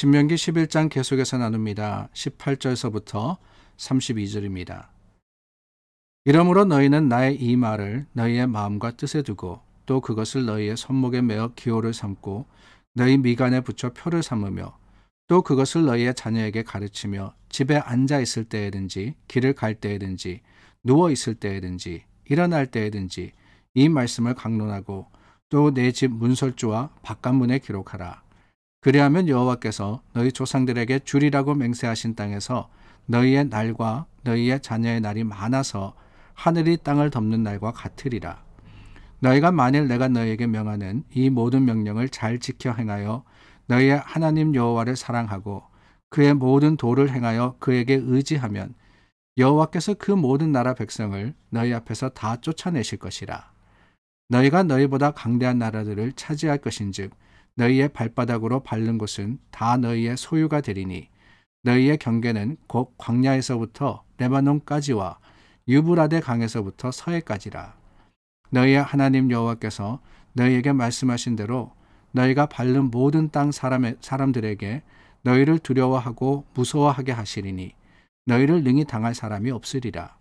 신명기 11장 계속해서 나눕니다. 18절서부터 32절입니다. 이러므로 너희는 나의 이 말을 너희의 마음과 뜻에 두고 또 그것을 너희의 손목에 매어 기호를 삼고 너희 미간에 붙여 표를 삼으며 또 그것을 너희의 자녀에게 가르치며 집에 앉아 있을 때에든지 길을 갈 때에든지 누워 있을 때에든지 일어날 때에든지 이 말씀을 강론하고 또 내 집 문설주와 바깥문에 기록하라. 그리하면 여호와께서 너희 조상들에게 주리라고 맹세하신 땅에서 너희의 날과 너희의 자녀의 날이 많아서 하늘이 땅을 덮는 날과 같으리라. 너희가 만일 내가 너희에게 명하는 이 모든 명령을 잘 지켜 행하여 너희의 하나님 여호와를 사랑하고 그의 모든 도를 행하여 그에게 의지하면 여호와께서 그 모든 나라 백성을 너희 앞에서 다 쫓아내실 것이라. 너희가 너희보다 강대한 나라들을 차지할 것인즉 너희의 발바닥으로 밟는 곳은 다 너희의 소유가 되리니 너희의 경계는 곧 광야에서부터 레바논까지와 유브라데 강에서부터 서해까지라 너희의 하나님 여호와께서 너희에게 말씀하신 대로 너희가 밟는 모든 땅 사람의, 사람들에게 너희를 두려워하고 무서워하게 하시리니 너희를 능히 당할 사람이 없으리라.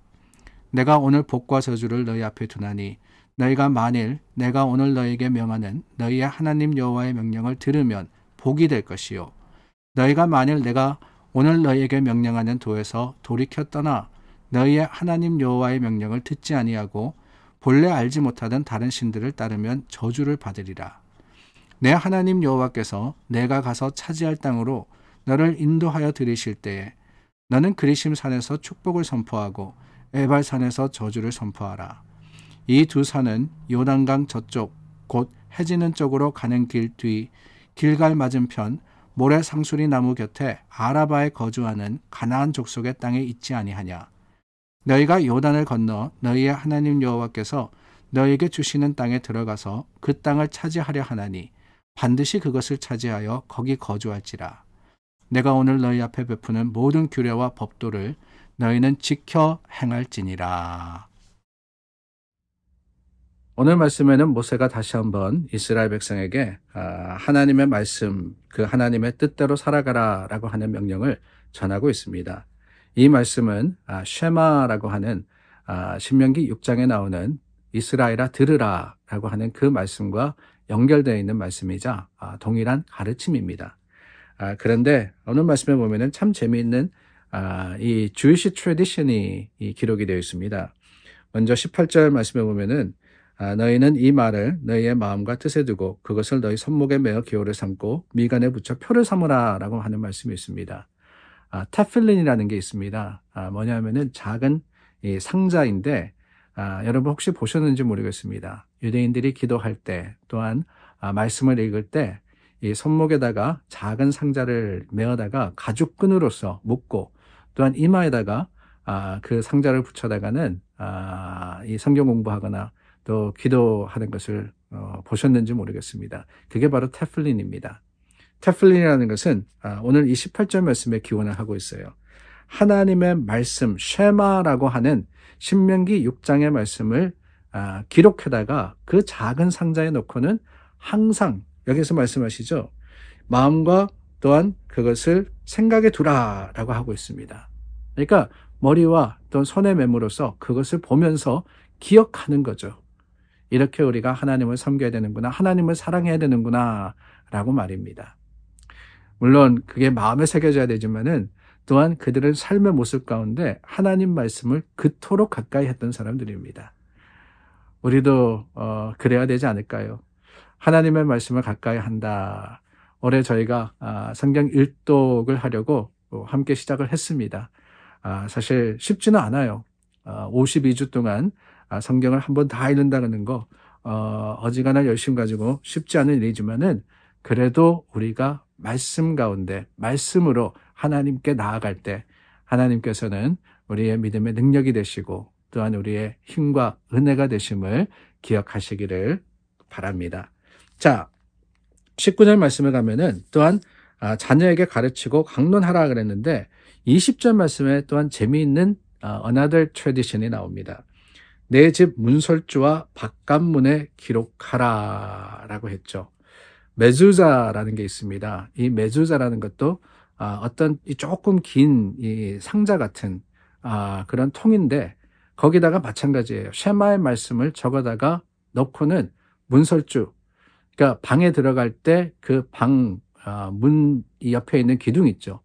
내가 오늘 복과 저주를 너희 앞에 두나니 너희가 만일 내가 오늘 너희에게 명하는 너희의 하나님 여호와의 명령을 들으면 복이 될 것이요 너희가 만일 내가 오늘 너희에게 명령하는 도에서 돌이켜 떠나 너희의 하나님 여호와의 명령을 듣지 아니하고 본래 알지 못하던 다른 신들을 따르면 저주를 받으리라 내 하나님 여호와께서 내가 가서 차지할 땅으로 너를 인도하여 들이실 때에 너는 그리심 산에서 축복을 선포하고 에발 산에서 저주를 선포하라 이두 산은 요단강 저쪽 곧 해지는 쪽으로 가는 길 뒤 길갈 맞은편 모래 상수리 나무 곁에 아라바에 거주하는 가나안 족속의 땅에 있지 아니하냐 너희가 요단을 건너 너희의 하나님 여호와께서 너에게 주시는 땅에 들어가서 그 땅을 차지하려 하나니 반드시 그것을 차지하여 거기 거주할지라. 내가 오늘 너희 앞에 베푸는 모든 규례와 법도를 너희는 지켜 행할지니라. 오늘 말씀에는 모세가 다시 한번 이스라엘 백성에게 아, 하나님의 말씀, 그 하나님의 뜻대로 살아가라 라고 하는 명령을 전하고 있습니다. 이 말씀은 아, 쉐마라고 하는 아, 신명기 6장에 나오는 이스라엘아 들으라 라고 하는 그 말씀과 연결되어 있는 말씀이자 동일한 가르침입니다. 그런데 오늘 말씀에 보면참 재미있는 이주이시 트레디션이 기록이 되어 있습니다. 먼저 18절 말씀에 보면은 아, 너희는 이 말을 너희의 마음과 뜻에 두고 그것을 너희 손목에 매어 기호를 삼고 미간에 붙여 표를 삼으라라고 하는 말씀이 있습니다. 아, 테필린이라는 게 있습니다. 아, 뭐냐면은 작은 이 상자인데 아, 여러분 혹시 보셨는지 모르겠습니다. 유대인들이 기도할 때 또한 아, 말씀을 읽을 때 이 손목에다가 작은 상자를 메어다가 가죽끈으로서 묶고 또한 이마에다가 아, 그 상자를 붙여다가는 아, 이 성경 공부하거나 또 기도하는 것을 어, 보셨는지 모르겠습니다. 그게 바로 테플린입니다. 테플린이라는 것은 아, 오늘 28절 말씀에 기원을 하고 있어요. 하나님의 말씀 쉐마라고 하는 신명기 6장의 말씀을 아, 기록해다가 그 작은 상자에 넣고는 항상 여기서 말씀하시죠. 마음과 또한 그것을 생각에 두라라고 하고 있습니다. 그러니까 머리와 또 손의 매으로서 그것을 보면서 기억하는 거죠. 이렇게 우리가 하나님을 섬겨야 되는구나. 하나님을 사랑해야 되는구나. 라고 말입니다. 물론 그게 마음에 새겨져야 되지만은 또한 그들은 삶의 모습 가운데 하나님 말씀을 그토록 가까이 했던 사람들입니다. 우리도 어, 그래야 되지 않을까요? 하나님의 말씀을 가까이 한다. 올해 저희가 아, 성경 일독을 하려고 함께 시작을 했습니다. 아, 사실 쉽지는 않아요. 52주 아, 동안 아, 성경을 한번 다 읽는다는 거 어, 어지간한 열심 가지고 쉽지 않은 일이지만은 그래도 우리가 말씀 가운데 말씀으로 하나님께 나아갈 때 하나님께서는 우리의 믿음의 능력이 되시고 또한 우리의 힘과 은혜가 되심을 기억하시기를 바랍니다. 자, 19절 말씀에 가면은 또한 아, 자녀에게 가르치고 강론하라 그랬는데 20절 말씀에 또한 재미있는 아, another tradition이 나옵니다. 내집 문설주와 바깥문에 기록하라 라고 했죠. 메주자라는 게 있습니다. 이 메주자라는 것도 아, 어떤 조금 긴이 상자 같은 아, 그런 통인데 거기다가 마찬가지예요. 쉐마의 말씀을 적어다가 넣고는 문설주, 그러니까 방에 들어갈 때 그 방문 아, 옆에 있는 기둥 있죠.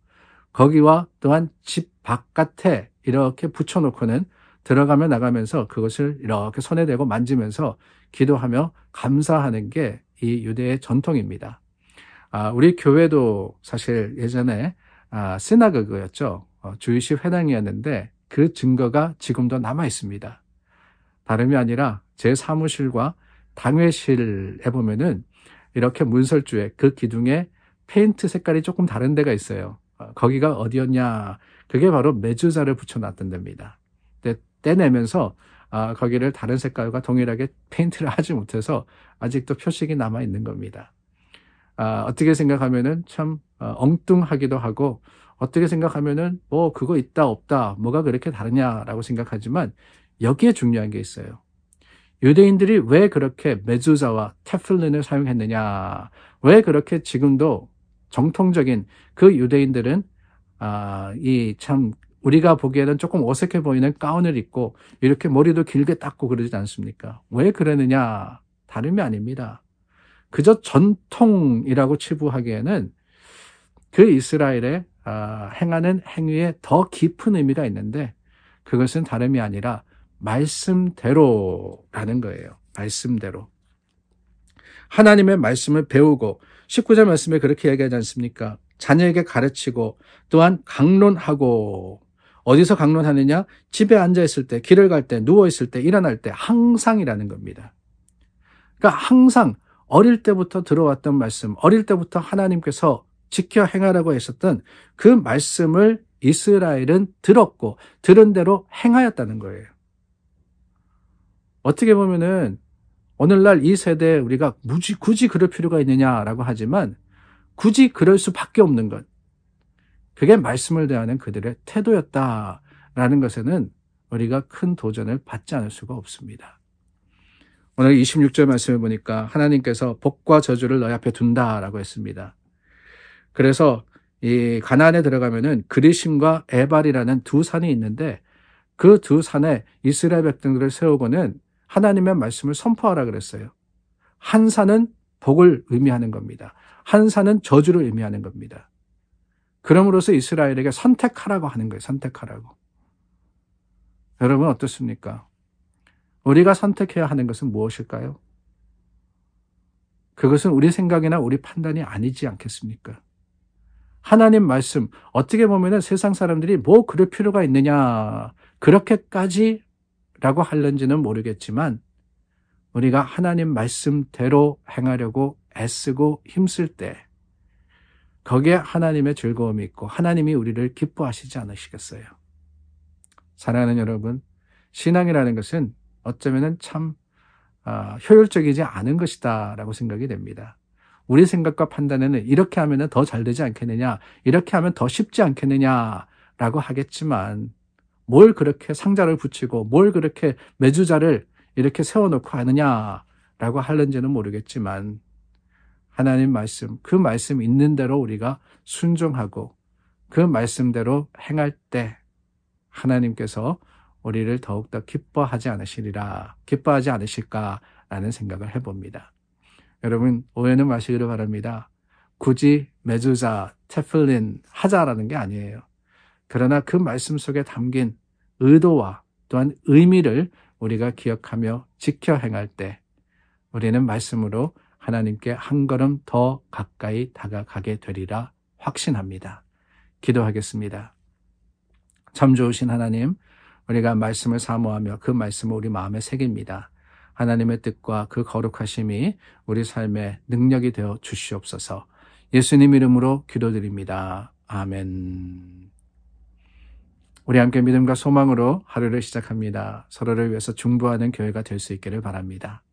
거기와 또한 집 바깥에 이렇게 붙여놓고는 들어가며 나가면서 그것을 이렇게 손에 대고 만지면서 기도하며 감사하는 게 이 유대의 전통입니다. 아, 우리 교회도 사실 예전에 아, 시나그거였죠. 어, 주일시 회당이었는데 그 증거가 지금도 남아 있습니다. 다름이 아니라 제 사무실과 당회실에 보면은 이렇게 문설주에 그 기둥에 페인트 색깔이 조금 다른 데가 있어요. 어, 거기가 어디였냐? 그게 바로 메주사를 붙여놨던 데입니다. 떼내면서 아, 거기를 다른 색깔과 동일하게 페인트를 하지 못해서 아직도 표식이 남아 있는 겁니다. 아, 어떻게 생각하면은 참 어, 엉뚱하기도 하고 어떻게 생각하면은 뭐 그거 있다 없다 뭐가 그렇게 다르냐라고 생각하지만 여기에 중요한 게 있어요. 유대인들이 왜 그렇게 메주자와 테플린을 사용했느냐? 왜 그렇게 지금도 정통적인 그 유대인들은 아, 이참 우리가 보기에는 조금 어색해 보이는 가운을 입고 이렇게 머리도 길게 닦고 그러지 않습니까? 왜 그러느냐? 다름이 아닙니다. 그저 전통이라고 치부하기에는 그 이스라엘의 아, 행하는 행위에 더 깊은 의미가 있는데 그것은 다름이 아니라 말씀대로라는 거예요. 말씀대로. 하나님의 말씀을 배우고 19절 말씀에 그렇게 얘기하지 않습니까? 자녀에게 가르치고 또한 강론하고 어디서 강론하느냐? 집에 앉아 있을 때, 길을 갈 때, 누워 있을 때, 일어날 때 항상이라는 겁니다. 그러니까 항상 어릴 때부터 들어왔던 말씀, 어릴 때부터 하나님께서 지켜 행하라고 했었던 그 말씀을 이스라엘은 들었고 들은 대로 행하였다는 거예요. 어떻게 보면은 오늘날 이 세대에 우리가 무지, 굳이 그럴 필요가 있느냐라고 하지만 굳이 그럴 수밖에 없는 것. 그게 말씀을 대하는 그들의 태도였다라는 것에는 우리가 큰 도전을 받지 않을 수가 없습니다. 오늘 26절 말씀을 보니까 하나님께서 복과 저주를 너희 앞에 둔다라고 했습니다. 그래서 이 가나안에 들어가면은 그리심과 에발이라는 두 산이 있는데 그 두 산에 이스라엘 백등들을 세우고는 하나님의 말씀을 선포하라 그랬어요. 한 산은 복을 의미하는 겁니다. 한 산은 저주를 의미하는 겁니다. 그럼으로써 이스라엘에게 선택하라고 하는 거예요. 선택하라고. 여러분 어떻습니까? 우리가 선택해야 하는 것은 무엇일까요? 그것은 우리 생각이나 우리 판단이 아니지 않겠습니까? 하나님 말씀, 어떻게 보면 세상 사람들이 뭐 그럴 필요가 있느냐, 그렇게까지 라고 할는지는 모르겠지만, 우리가 하나님 말씀대로 행하려고 애쓰고 힘쓸 때, 거기에 하나님의 즐거움이 있고 하나님이 우리를 기뻐하시지 않으시겠어요? 사랑하는 여러분, 신앙이라는 것은 어쩌면 참 어, 효율적이지 않은 것이다라고 생각이 됩니다. 우리 생각과 판단에는 이렇게 하면 더 잘 되지 않겠느냐, 이렇게 하면 더 쉽지 않겠느냐라고 하겠지만 뭘 그렇게 상자를 붙이고 뭘 그렇게 매주자를 이렇게 세워놓고 하느냐라고 하는지는 모르겠지만 하나님 말씀, 그 말씀 있는 대로 우리가 순종하고 그 말씀대로 행할 때 하나님께서 우리를 더욱더 기뻐하지 않으시리라, 기뻐하지 않으실까라는 생각을 해봅니다. 여러분, 오해는 마시기를 바랍니다. 굳이 메주자, 테플린 하자라는 게 아니에요. 그러나 그 말씀 속에 담긴 의도와 또한 의미를 우리가 기억하며 지켜 행할 때 우리는 말씀으로 하나님께 한 걸음 더 가까이 다가가게 되리라 확신합니다. 기도하겠습니다. 참 좋으신 하나님, 우리가 말씀을 사모하며 그 말씀을 우리 마음에 새깁니다. 하나님의 뜻과 그 거룩하심이 우리 삶의 능력이 되어 주시옵소서. 예수님 이름으로 기도드립니다. 아멘. 우리 함께 믿음과 소망으로 하루를 시작합니다. 서로를 위해서 중보하는 교회가 될 수 있기를 바랍니다.